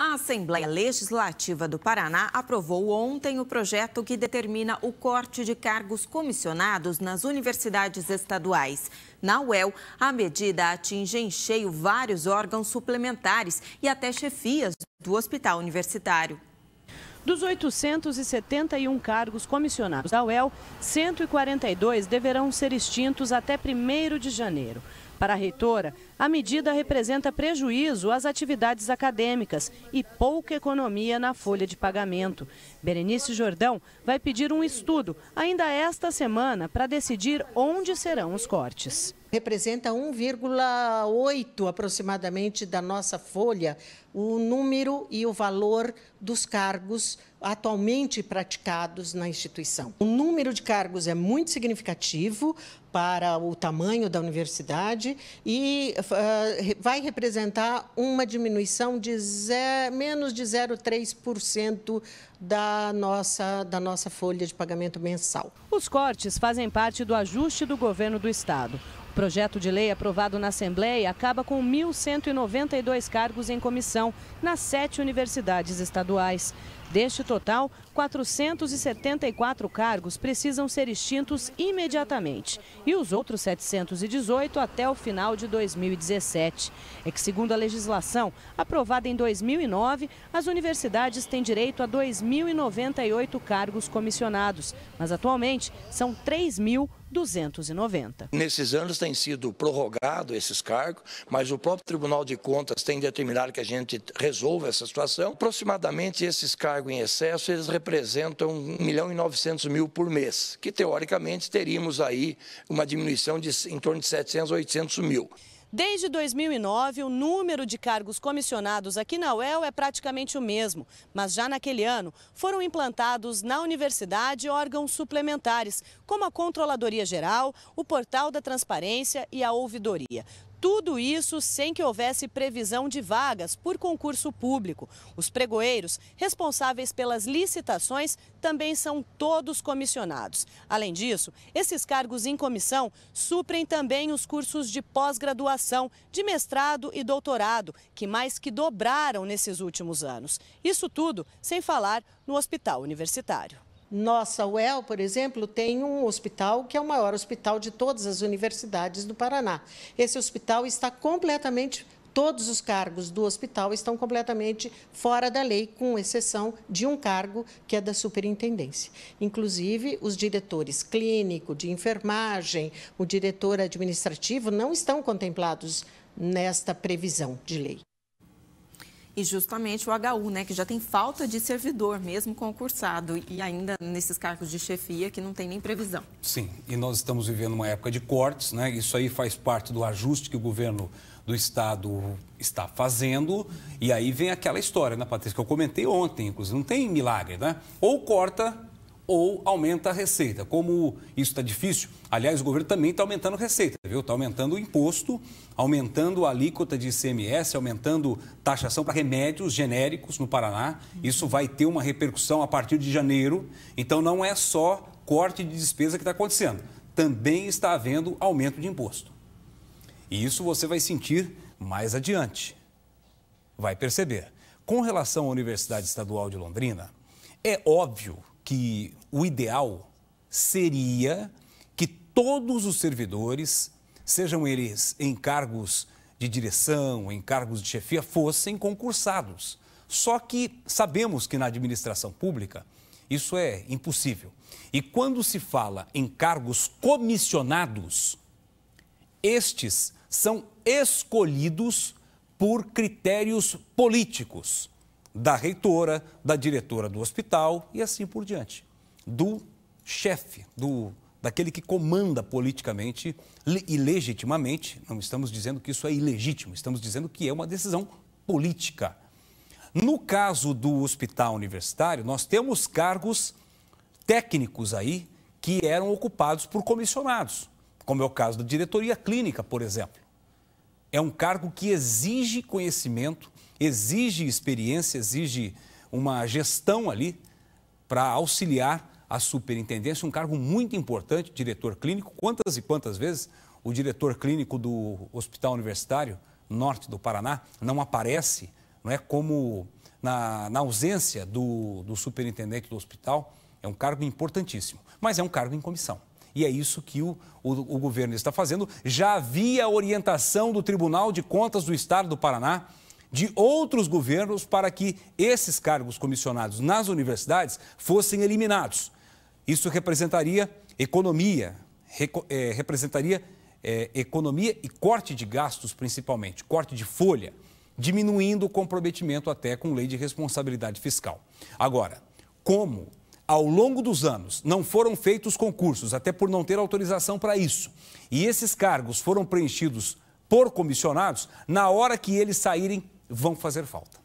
A Assembleia Legislativa do Paraná aprovou ontem o projeto que determina o corte de cargos comissionados nas universidades estaduais. Na UEL, a medida atinge em cheio vários órgãos suplementares e até chefias do hospital universitário. Dos 871 cargos comissionados da UEL, 142 deverão ser extintos até 1 de janeiro. Para a reitora, a medida representa prejuízo às atividades acadêmicas e pouca economia na folha de pagamento. Berenice Jordão vai pedir um estudo ainda esta semana para decidir onde serão os cortes representa 1,8 aproximadamente da nossa folha, o número e o valor dos cargos atualmente praticados na instituição. O número de cargos é muito significativo para o tamanho da universidade e uh, vai representar uma diminuição de zero, menos de 0,3% da nossa, da nossa folha de pagamento mensal. Os cortes fazem parte do ajuste do governo do Estado projeto de lei aprovado na Assembleia acaba com 1.192 cargos em comissão nas sete universidades estaduais. Deste total, 474 cargos precisam ser extintos imediatamente e os outros 718 até o final de 2017. É que, segundo a legislação aprovada em 2009, as universidades têm direito a 2.098 cargos comissionados, mas atualmente são 3.000 290. Nesses anos tem sido prorrogado esses cargos, mas o próprio Tribunal de Contas tem determinado que a gente resolva essa situação. Aproximadamente esses cargos em excesso, eles representam 1 milhão e 900 mil por mês, que teoricamente teríamos aí uma diminuição de em torno de 700 a 800 mil. Desde 2009, o número de cargos comissionados aqui na UEL é praticamente o mesmo, mas já naquele ano foram implantados na universidade órgãos suplementares, como a Controladoria Geral, o Portal da Transparência e a Ouvidoria. Tudo isso sem que houvesse previsão de vagas por concurso público. Os pregoeiros, responsáveis pelas licitações, também são todos comissionados. Além disso, esses cargos em comissão suprem também os cursos de pós-graduação, de mestrado e doutorado, que mais que dobraram nesses últimos anos. Isso tudo sem falar no hospital universitário. Nossa UEL, por exemplo, tem um hospital que é o maior hospital de todas as universidades do Paraná. Esse hospital está completamente todos os cargos do hospital estão completamente fora da lei, com exceção de um cargo que é da superintendência. Inclusive, os diretores clínico, de enfermagem, o diretor administrativo não estão contemplados nesta previsão de lei e justamente o HU, né, que já tem falta de servidor, mesmo concursado, e ainda nesses cargos de chefia que não tem nem previsão. Sim, e nós estamos vivendo uma época de cortes, né? Isso aí faz parte do ajuste que o governo do Estado está fazendo. E aí vem aquela história, né, Patrícia, que eu comentei ontem, inclusive, não tem milagre, né? Ou corta ou aumenta a receita. Como isso está difícil, aliás, o governo também está aumentando receita, viu? Está aumentando o imposto, aumentando a alíquota de ICMS, aumentando taxação para remédios genéricos no Paraná. Isso vai ter uma repercussão a partir de janeiro. Então, não é só corte de despesa que está acontecendo, também está havendo aumento de imposto. E isso você vai sentir mais adiante. Vai perceber. Com relação à Universidade Estadual de Londrina, é óbvio que o ideal seria que todos os servidores, sejam eles em cargos de direção, em cargos de chefia, fossem concursados. Só que sabemos que na administração pública isso é impossível. E quando se fala em cargos comissionados, estes são escolhidos por critérios políticos da reitora, da diretora do hospital e assim por diante, do chefe, do daquele que comanda politicamente e legitimamente. Não estamos dizendo que isso é ilegítimo, estamos dizendo que é uma decisão política. No caso do hospital universitário, nós temos cargos técnicos aí que eram ocupados por comissionados, como é o caso da diretoria clínica, por exemplo é um cargo que exige conhecimento, exige experiência, exige uma gestão ali para auxiliar a superintendência, um cargo muito importante, diretor clínico. Quantas e quantas vezes o diretor clínico do Hospital Universitário Norte do Paraná não aparece, não é como na, na ausência do, do superintendente do hospital, é um cargo importantíssimo, mas é um cargo em comissão. E é isso que o, o, o governo está fazendo. Já havia orientação do Tribunal de Contas do Estado do Paraná de outros governos para que esses cargos comissionados nas universidades fossem eliminados. Isso representaria economia, reco, é, representaria é, economia e corte de gastos, principalmente, corte de folha, diminuindo o comprometimento até com lei de responsabilidade fiscal. Agora, como ao longo dos anos, não foram feitos concursos, até por não ter autorização para isso. E esses cargos foram preenchidos por comissionados, na hora que eles saírem, vão fazer falta.